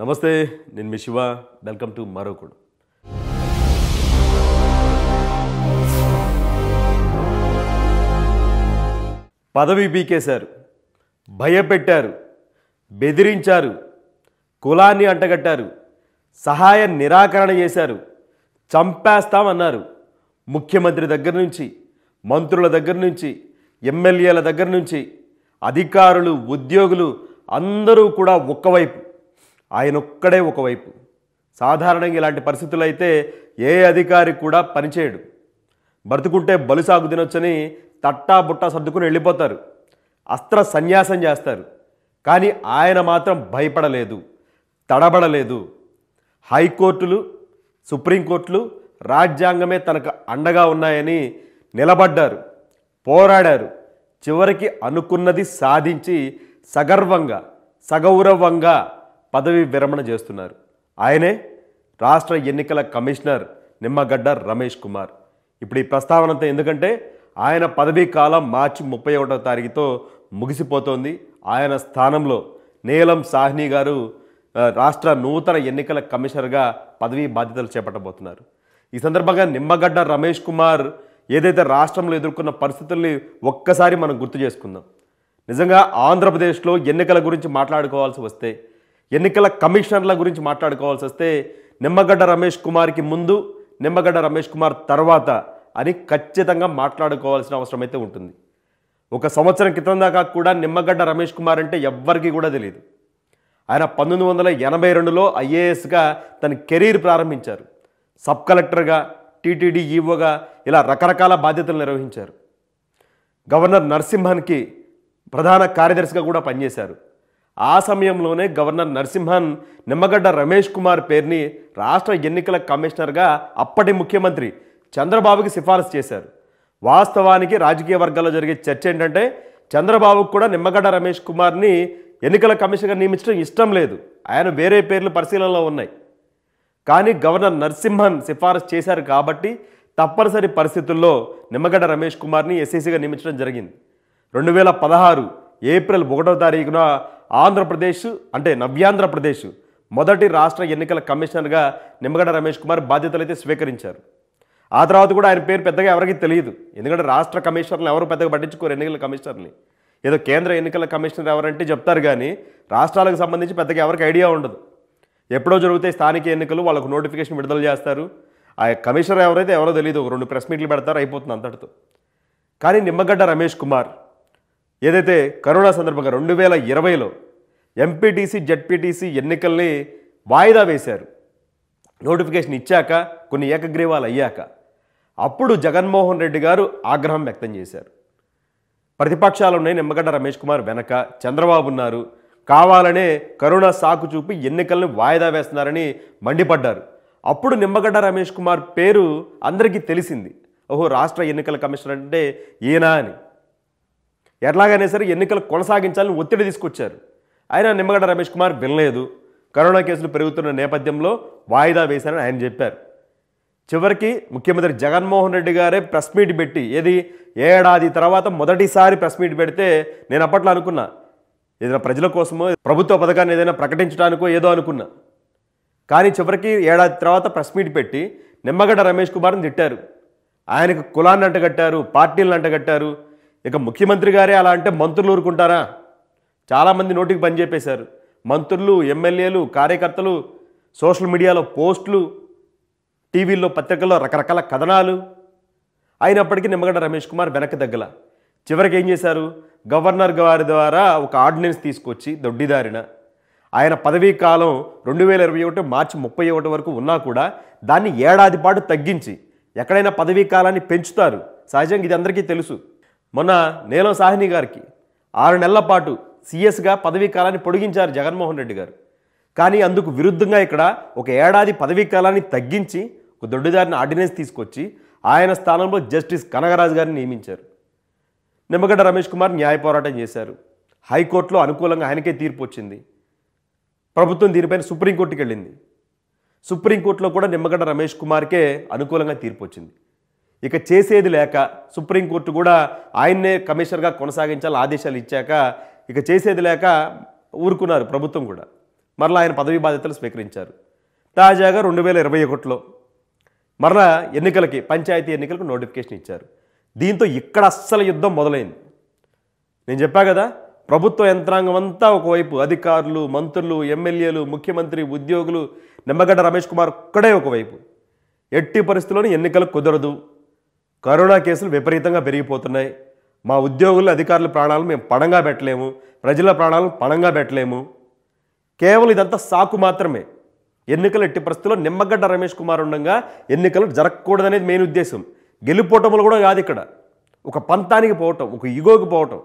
నమస్తే నేను మీ Shiva welcome to మరొకడు పదవి పీకేశారు భయపెట్టారు బెదిరించారు కులాన్ని అంటగట్టారు సహాయ నిరాకరణ చేశారు చంపేస్తామన్నారు ముఖ్యమంత్రి దగ్గర నుంచి మంత్రుల దగ్గర నుంచి ఎమ్మెల్యేల దగ్గర నుంచి అధికారులు ఉద్యోగులు అందరూ కూడా ఒక్కవైపు ఆయన ఒక్కడే ఒకవైపు సాధారణంగా ఇలాంటి పరిస్థితులు అయితే ఏ అధికారి కూడా పనిచేయడు బ్రతుకుంటే బలు సాగు తినొచ్చని తట్టా బుట్టా సర్దుకుని వెళ్ళిపోతారు అస్త్ర సన్యాసం చేస్తారు కానీ ఆయన మాత్రం భయపడలేదు తడబడలేదు హైకోర్టులు సుప్రీంకోర్టులు రాజ్యాంగమే తనకు అండగా ఉన్నాయని నిలబడ్డారు పోరాడారు చివరికి అనుకున్నది సాధించి సగర్వంగా సగౌరవంగా పదవి విరమణ చేస్తున్నారు ఆయనే రాష్ట్ర ఎన్నికల కమిషనర్ నిమ్మగడ్డ రమేష్ కుమార్ ఇప్పుడు ఈ ప్రస్తావనతో ఎందుకంటే ఆయన పదవీ కాలం మార్చి ముప్పై ఒకటో తారీఖుతో ముగిసిపోతోంది ఆయన స్థానంలో నీలం సాహ్ని గారు రాష్ట్ర నూతన ఎన్నికల కమిషనర్గా పదవీ బాధ్యతలు చేపట్టబోతున్నారు ఈ సందర్భంగా నిమ్మగడ్డ రమేష్ కుమార్ ఏదైతే రాష్ట్రంలో ఎదుర్కొన్న పరిస్థితుల్ని ఒక్కసారి మనం గుర్తు చేసుకుందాం నిజంగా ఆంధ్రప్రదేశ్లో ఎన్నికల గురించి మాట్లాడుకోవాల్సి వస్తే ఎన్నికల కమిషనర్ల గురించి మాట్లాడుకోవాల్సి వస్తే నిమ్మగడ్డ రమేష్ కుమార్కి ముందు నిమ్మగడ్డ రమేష్ కుమార్ తర్వాత అని ఖచ్చితంగా మాట్లాడుకోవాల్సిన అవసరం అయితే ఉంటుంది ఒక సంవత్సరం క్రితం దాకా కూడా నిమ్మగడ్డ రమేష్ కుమార్ అంటే ఎవ్వరికీ కూడా తెలియదు ఆయన పంతొమ్మిది వందల ఎనభై రెండులో ఐఏఎస్గా తన కెరీర్ ప్రారంభించారు సబ్ కలెక్టర్గా టీటీడీ ఈఓగా ఇలా రకరకాల బాధ్యతలు నిర్వహించారు గవర్నర్ నరసింహన్కి ప్రధాన కార్యదర్శిగా కూడా పనిచేశారు ఆ సమయంలోనే గవర్నర్ నరసింహన్ నిమ్మగడ్డ రమేష్ కుమార్ పేరుని రాష్ట్ర ఎన్నికల కమిషనర్గా అప్పటి ముఖ్యమంత్రి చంద్రబాబుకి సిఫారసు చేశారు వాస్తవానికి రాజకీయ వర్గాల్లో జరిగే చర్చ ఏంటంటే చంద్రబాబుకు కూడా నిమ్మగడ్డ రమేష్ కుమార్ని ఎన్నికల కమిషన్గా నియమించడం ఇష్టం లేదు ఆయన వేరే పేర్లు పరిశీలనలో ఉన్నాయి కానీ గవర్నర్ నరసింహన్ సిఫారసు చేశారు కాబట్టి తప్పనిసరి పరిస్థితుల్లో నిమ్మగడ్డ రమేష్ కుమార్ని ఎస్సీసీగా నియమించడం జరిగింది రెండు వేల పదహారు ఏప్రిల్ ఒకటో తారీఖున ఆంధ్రప్రదేశ్ అంటే నవ్యాంధ్రప్రదేశ్ మొదటి రాష్ట్ర ఎన్నికల కమిషనర్గా నిమ్మగడ్డ రమేష్ కుమార్ బాధ్యతలు అయితే స్వీకరించారు ఆ తర్వాత కూడా ఆయన పేరు పెద్దగా ఎవరికి తెలియదు ఎందుకంటే రాష్ట్ర కమిషనర్ని ఎవరు పెద్దగా పట్టించుకోరు ఎన్నికల కమిషనర్ని ఏదో కేంద్ర ఎన్నికల కమిషనర్ ఎవరంటే చెప్తారు కానీ రాష్ట్రాలకు సంబంధించి పెద్దగా ఎవరికి ఐడియా ఉండదు ఎప్పుడో జరుగుతాయి స్థానిక ఎన్నికలు వాళ్ళకు నోటిఫికేషన్ విడుదల చేస్తారు ఆ కమిషనర్ ఎవరైతే ఎవరో తెలియదు రెండు ప్రెస్ మీట్లు పెడతారు అయిపోతుంది అంతటితో కానీ నిమ్మగడ్డ రమేష్ కుమార్ ఏదైతే కరోనా సందర్భంగా రెండు వేల ఇరవైలో ఎంపీటీసీ జడ్పీటీసీ ఎన్నికల్ని వాయిదా వేశారు నోటిఫికేషన్ ఇచ్చాక కొన్ని ఏకగ్రీవాలు అయ్యాక అప్పుడు జగన్మోహన్ రెడ్డి గారు ఆగ్రహం వ్యక్తం చేశారు ప్రతిపక్షాలు ఉన్నాయి నిమ్మగడ్డ రమేష్ కుమార్ వెనక చంద్రబాబు ఉన్నారు కావాలనే కరోనా సాకు చూపి ఎన్నికల్ని వాయిదా వేస్తున్నారని మండిపడ్డారు అప్పుడు నిమ్మగడ్డ రమేష్ కుమార్ పేరు అందరికీ తెలిసింది ఓహో రాష్ట్ర ఎన్నికల కమిషనర్ అంటే ఈయన అని ఎట్లాగైనా సరే ఎన్నికలు కొనసాగించాలని ఒత్తిడి తీసుకొచ్చారు అయినా నిమ్మగడ్డ రమేష్ కుమార్ వినలేదు కరోనా కేసులు పెరుగుతున్న నేపథ్యంలో వాయిదా వేశారని ఆయన చెప్పారు చివరికి ముఖ్యమంత్రి జగన్మోహన్ రెడ్డి గారే ప్రెస్ మీట్ పెట్టి ఏది ఏడాది తర్వాత మొదటిసారి ప్రెస్ మీట్ పెడితే నేను అప్పట్లో అనుకున్నా ఏదైనా ప్రజల కోసమో ప్రభుత్వ పథకాన్ని ఏదైనా ప్రకటించడానికో ఏదో అనుకున్నా కానీ చివరికి ఏడాది తర్వాత ప్రెస్ మీట్ పెట్టి నిమ్మగడ్డ రమేష్ కుమార్ని తిట్టారు ఆయనకు కులాన్ని అంటగట్టారు పార్టీలను అంటగట్టారు ఇక ముఖ్యమంత్రి గారే అలా అంటే మంత్రులు ఊరుకుంటారా చాలామంది నోటికి పని చెప్పేశారు మంత్రులు ఎమ్మెల్యేలు కార్యకర్తలు సోషల్ మీడియాలో పోస్టులు టీవీల్లో పత్రికల్లో రకరకాల కథనాలు అయినప్పటికీ నిమ్మగడ్డ రమేష్ కుమార్ వెనక తగ్గల చివరికి ఏం చేశారు గవర్నర్ గారి ద్వారా ఒక ఆర్డినెన్స్ తీసుకొచ్చి దొడ్డిదారిన ఆయన పదవీ కాలం రెండు వేల ఇరవై ఒకటి మార్చి ముప్పై ఒకటి వరకు ఉన్నా కూడా దాన్ని ఏడాది పాటు తగ్గించి ఎక్కడైనా పదవీ కాలాన్ని పెంచుతారు సహజంగా ఇది అందరికీ తెలుసు మొన్న నేలం సాహిని గారికి ఆరు నెలల పాటు సీఎస్గా పదవీ కాలాన్ని పొడిగించారు జగన్మోహన్ రెడ్డి గారు కానీ అందుకు విరుద్ధంగా ఇక్కడ ఒక ఏడాది పదవీ కాలాన్ని తగ్గించి ఒక దొడ్డుదారిన ఆర్డినెన్స్ తీసుకొచ్చి ఆయన స్థానంలో జస్టిస్ కనగరాజు గారిని నియమించారు నిమ్మగడ్డ రమేష్ కుమార్ న్యాయ పోరాటం చేశారు హైకోర్టులో అనుకూలంగా ఆయనకే తీర్పు వచ్చింది ప్రభుత్వం దీనిపైన సుప్రీంకోర్టుకి వెళ్ళింది సుప్రీంకోర్టులో కూడా నిమ్మగడ్డ రమేష్ కుమార్కే అనుకూలంగా తీర్పు వచ్చింది ఇక చేసేది లేక సుప్రీంకోర్టు కూడా ఆయన్నే కమిషనర్గా కొనసాగించాలని ఆదేశాలు ఇచ్చాక ఇక చేసేది లేక ఊరుకున్నారు ప్రభుత్వం కూడా మరలా ఆయన పదవీ బాధ్యతలు స్వీకరించారు తాజాగా రెండు వేల ఇరవై ఒకటిలో మరలా ఎన్నికలకి పంచాయతీ ఎన్నికలకు నోటిఫికేషన్ ఇచ్చారు దీంతో ఇక్కడ అస్సలు యుద్ధం మొదలైంది నేను చెప్పా కదా ప్రభుత్వ యంత్రాంగం అంతా ఒకవైపు అధికారులు మంత్రులు ఎమ్మెల్యేలు ముఖ్యమంత్రి ఉద్యోగులు నిమ్మగడ్డ రమేష్ కుమార్ ఒక్కడే ఒకవైపు ఎట్టి పరిస్థితుల్లోనూ ఎన్నికలు కుదరదు కరోనా కేసులు విపరీతంగా పెరిగిపోతున్నాయి మా ఉద్యోగులు అధికారుల ప్రాణాలు మేము పణంగా పెట్టలేము ప్రజల ప్రాణాలను పణంగా పెట్టలేము కేవలం ఇదంతా సాకు మాత్రమే ఎన్నికలు ఎట్టి పరిస్థితుల్లో నిమ్మగడ్డ రమేష్ కుమార్ ఉండగా ఎన్నికలు జరగకూడదనేది మెయిన్ ఉద్దేశం గెలుపోవటములు కూడా కాదు ఇక్కడ ఒక పంతానికి పోవటం ఒక ఇగోకి పోవటం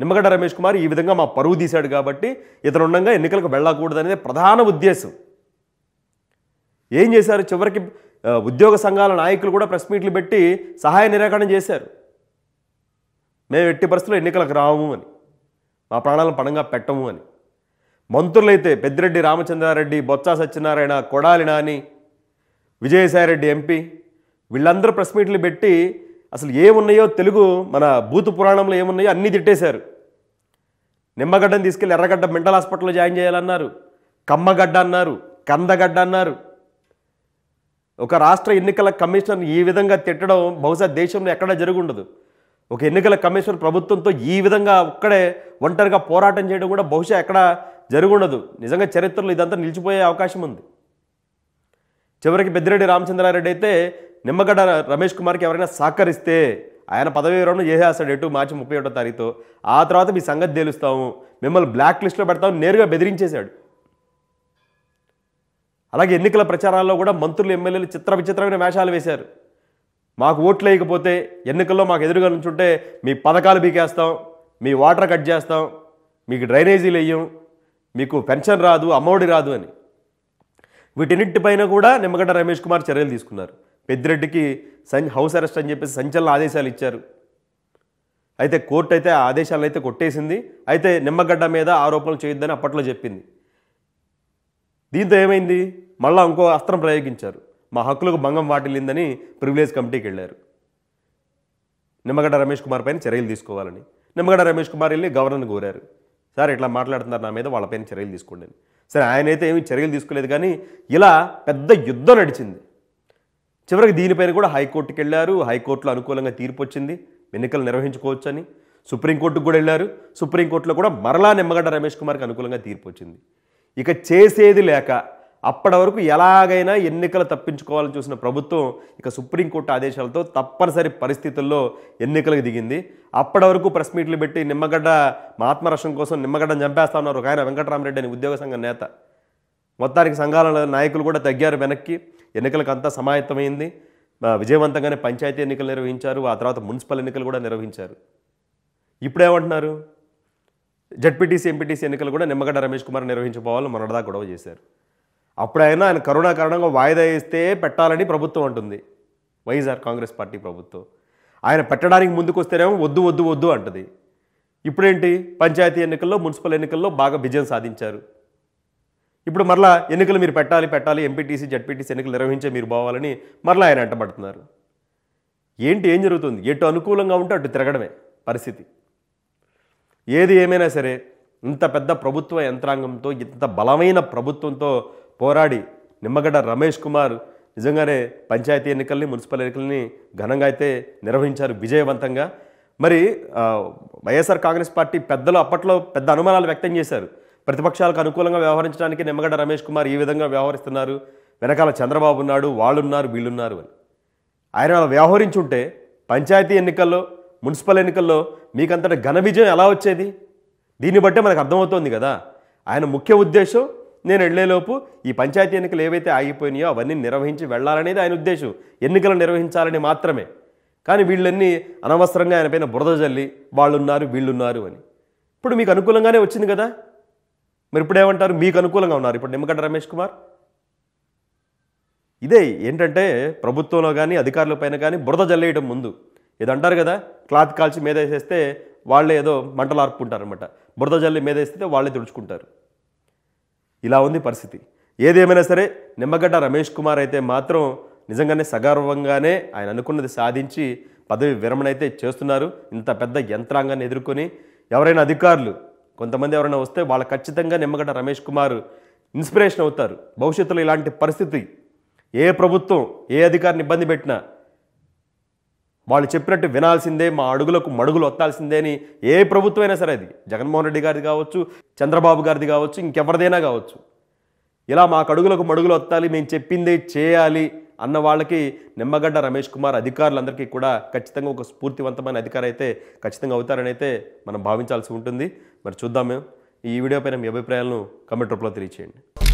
నిమ్మగడ్డ రమేష్ కుమార్ ఈ విధంగా మా పరువు తీశాడు కాబట్టి ఇతను ఉండగా ఎన్నికలకు వెళ్ళకూడదనేది ప్రధాన ఉద్దేశం ఏం చేశారు చివరికి ఉద్యోగ సంఘాల నాయకులు కూడా ప్రెస్ మీట్లు పెట్టి సహాయ నిరాకరణ చేశారు మేము ఎట్టి పరిస్థితుల్లో ఎన్నికలకు రాము అని మా ప్రాణాలను పణంగా పెట్టము అని మంత్రులైతే పెద్దిరెడ్డి రామచంద్రారెడ్డి బొత్స సత్యనారాయణ కొడాలి నాని విజయసాయిరెడ్డి ఎంపీ వీళ్ళందరూ ప్రెస్ మీట్లు పెట్టి అసలు ఏమున్నాయో తెలుగు మన భూత పురాణంలో ఏమున్నాయో అన్నీ తిట్టేశారు నిమ్మగడ్డను తీసుకెళ్లి ఎర్రగడ్డ మెంటల్ హాస్పిటల్లో జాయిన్ చేయాలన్నారు కమ్మగడ్డ అన్నారు కందగడ్డ అన్నారు ఒక రాష్ట్ర ఎన్నికల కమిషనర్ ఈ విధంగా తిట్టడం బహుశా దేశంలో ఎక్కడా జరుగుండదు ఒక ఎన్నికల కమిషనర్ ప్రభుత్వంతో ఈ విధంగా ఒక్కడే ఒంటరిగా పోరాటం చేయడం కూడా బహుశా ఎక్కడ జరుగుండదు నిజంగా చరిత్రలో ఇదంతా నిలిచిపోయే అవకాశం ఉంది చివరికి పెద్దిరెడ్డి రామచంద్రారెడ్డి అయితే నిమ్మగడ్డ రమేష్ కుమార్కి ఎవరైనా సహకరిస్తే ఆయన పదవి వివరణ చేసేస్తాడు ఎటు మార్చి ముప్పై ఒకటో తారీఖుతో ఆ తర్వాత మీ సంగతి తేలుస్తాము మిమ్మల్ని బ్లాక్ లిస్ట్లో పెడతాము నేరుగా బెదిరించేశాడు అలాగే ఎన్నికల ప్రచారాల్లో కూడా మంత్రులు ఎమ్మెల్యేలు చిత్ర విచిత్రమైన వేషాలు వేశారు మాకు ఓట్లు వేయకపోతే ఎన్నికల్లో మాకు ఎదురుగా నుంచుంటే మీ పథకాలు బీకేస్తాం మీ వాటర్ కట్ చేస్తాం మీకు డ్రైనేజీలు వేయం మీకు పెన్షన్ రాదు అమ్మఒడి రాదు అని వీటిన్నిటిపైన కూడా నిమ్మగడ్డ రమేష్ కుమార్ చర్యలు తీసుకున్నారు పెద్దిరెడ్డికి సన్ హౌస్ అరెస్ట్ అని చెప్పేసి సంచలన ఆదేశాలు ఇచ్చారు అయితే కోర్టు అయితే ఆ ఆదేశాలను అయితే కొట్టేసింది అయితే నిమ్మగడ్డ మీద ఆరోపణలు చేయొద్దని అప్పట్లో చెప్పింది దీంతో ఏమైంది మళ్ళా ఇంకో అస్త్రం ప్రయోగించారు మా హక్కులకు భంగం వాటిల్లిందని ప్రివిలేజ్ కమిటీకి వెళ్ళారు నిమ్మగడ్డ రమేష్ కుమార్ పైన చర్యలు తీసుకోవాలని నిమ్మగడ్డ రమేష్ కుమార్ వెళ్ళి గవర్నర్ని కోరారు సార్ ఇట్లా మాట్లాడుతున్నారు నా మీద వాళ్ళపైన చర్యలు తీసుకోండి సరే ఆయనైతే ఏమీ చర్యలు తీసుకోలేదు కానీ ఇలా పెద్ద యుద్ధం నడిచింది చివరికి దీనిపైన కూడా హైకోర్టుకి వెళ్ళారు హైకోర్టులో అనుకూలంగా తీర్పు వచ్చింది ఎన్నికలు నిర్వహించుకోవచ్చని సుప్రీంకోర్టుకు కూడా వెళ్ళారు సుప్రీంకోర్టులో కూడా మరలా నిమ్మగడ్డ రమేష్ కుమార్కి అనుకూలంగా తీర్పు వచ్చింది ఇక చేసేది లేక అప్పటి వరకు ఎలాగైనా ఎన్నికలు తప్పించుకోవాలని చూసిన ప్రభుత్వం ఇక సుప్రీంకోర్టు ఆదేశాలతో తప్పనిసరి పరిస్థితుల్లో ఎన్నికలకు దిగింది అప్పటి వరకు ప్రెస్ మీట్లు పెట్టి నిమ్మగడ్డ ఆత్మరక్షణ కోసం నిమ్మగడ్డను చంపేస్తా ఉన్నారు ఒక ఆయన వెంకటరామరెడ్డి అని ఉద్యోగ సంఘం నేత మొత్తానికి సంఘాల నాయకులు కూడా తగ్గారు వెనక్కి ఎన్నికలకు అంతా సమాయత్తమైంది విజయవంతంగానే పంచాయతీ ఎన్నికలు నిర్వహించారు ఆ తర్వాత మున్సిపల్ ఎన్నికలు కూడా నిర్వహించారు ఇప్పుడేమంటున్నారు జడ్పీటీసీ ఎంపీటీసీ ఎన్నికలు కూడా నిమ్మగడ్డ రమేష్ కుమార్ నిర్వహించబోవాలని మొన్నటిదా గొడవ చేశారు అప్పుడైనా ఆయన కరోనా కారణంగా వాయిదా వేస్తే పెట్టాలని ప్రభుత్వం అంటుంది వైఎస్ఆర్ కాంగ్రెస్ పార్టీ ప్రభుత్వం ఆయన పెట్టడానికి ముందుకొస్తేనేమో వద్దు వద్దు వద్దు అంటుంది ఇప్పుడేంటి పంచాయతీ ఎన్నికల్లో మున్సిపల్ ఎన్నికల్లో బాగా విజయం సాధించారు ఇప్పుడు మరలా ఎన్నికలు మీరు పెట్టాలి పెట్టాలి ఎంపీటీసీ జడ్పీటీసీ ఎన్నికలు నిర్వహించే మీరు పోవాలని మరలా ఆయన అంటబడుతున్నారు ఏంటి ఏం జరుగుతుంది ఎటు అనుకూలంగా ఉంటే అటు తిరగడమే పరిస్థితి ఏది ఏమైనా సరే ఇంత పెద్ద ప్రభుత్వ యంత్రాంగంతో ఇంత బలమైన ప్రభుత్వంతో పోరాడి నిమ్మగడ్డ రమేష్ కుమార్ నిజంగానే పంచాయతీ ఎన్నికల్ని మున్సిపల్ ఎన్నికల్ని ఘనంగా అయితే నిర్వహించారు విజయవంతంగా మరి వైఎస్ఆర్ కాంగ్రెస్ పార్టీ పెద్దలు అప్పట్లో పెద్ద అనుమానాలు వ్యక్తం చేశారు ప్రతిపక్షాలకు అనుకూలంగా వ్యవహరించడానికి నిమ్మగడ్డ రమేష్ కుమార్ ఈ విధంగా వ్యవహరిస్తున్నారు వెనకాల చంద్రబాబు ఉన్నాడు వాళ్ళున్నారు వీళ్ళున్నారు అని ఆయన వ్యవహరించుంటే పంచాయతీ ఎన్నికల్లో మున్సిపల్ ఎన్నికల్లో మీకంతటి ఘన విజయం ఎలా వచ్చేది దీన్ని బట్టే మనకు అర్థమవుతోంది కదా ఆయన ముఖ్య ఉద్దేశం నేను వెళ్లేలోపు ఈ పంచాయతీ ఎన్నికలు ఏవైతే ఆగిపోయినాయో అవన్నీ నిర్వహించి వెళ్ళాలనేది ఆయన ఉద్దేశం ఎన్నికలు నిర్వహించాలని మాత్రమే కానీ వీళ్ళన్నీ అనవసరంగా ఆయన పైన బురద జల్లి వాళ్ళున్నారు వీళ్ళున్నారు అని ఇప్పుడు మీకు అనుకూలంగానే వచ్చింది కదా మరి ఇప్పుడు ఏమంటారు మీకు అనుకూలంగా ఉన్నారు ఇప్పుడు నిమ్మగడ్డ రమేష్ కుమార్ ఇదే ఏంటంటే ప్రభుత్వంలో కానీ అధికారుల పైన కానీ బురద జల్లేయడం ముందు ఇది అంటారు కదా క్లాత్ కాల్చి మీద వేసేస్తే వాళ్ళే ఏదో మంటలు ఆర్పుకుంటారు అనమాట బురద జల్లి మీద వేస్తే వాళ్ళే తుడుచుకుంటారు ఇలా ఉంది పరిస్థితి ఏదేమైనా సరే నిమ్మగడ్డ రమేష్ కుమార్ అయితే మాత్రం నిజంగానే సగర్వంగానే ఆయన అనుకున్నది సాధించి పదవి విరమణ అయితే చేస్తున్నారు ఇంత పెద్ద యంత్రాంగాన్ని ఎదుర్కొని ఎవరైనా అధికారులు కొంతమంది ఎవరైనా వస్తే వాళ్ళు ఖచ్చితంగా నిమ్మగడ్డ రమేష్ కుమార్ ఇన్స్పిరేషన్ అవుతారు భవిష్యత్తులో ఇలాంటి పరిస్థితి ఏ ప్రభుత్వం ఏ అధికారిని ఇబ్బంది పెట్టినా వాళ్ళు చెప్పినట్టు వినాల్సిందే మా అడుగులకు మడుగులు వత్తాల్సిందే అని ఏ ప్రభుత్వమైనా సరే అది జగన్మోహన్ రెడ్డి గారిది కావచ్చు చంద్రబాబు గారిది కావచ్చు ఇంకెవరిదైనా కావచ్చు ఇలా మా కడుగులకు మడుగులు వత్తాలి మేము చెప్పిందే చేయాలి అన్న వాళ్ళకి నిమ్మగడ్డ రమేష్ కుమార్ అధికారులందరికీ కూడా ఖచ్చితంగా ఒక స్ఫూర్తివంతమైన అధికారి అయితే ఖచ్చితంగా అవుతారని అయితే మనం భావించాల్సి ఉంటుంది మరి చూద్దాం మేము ఈ వీడియోపై మీ అభిప్రాయాలను కమెంట్ రూపంలో తెలియచేయండి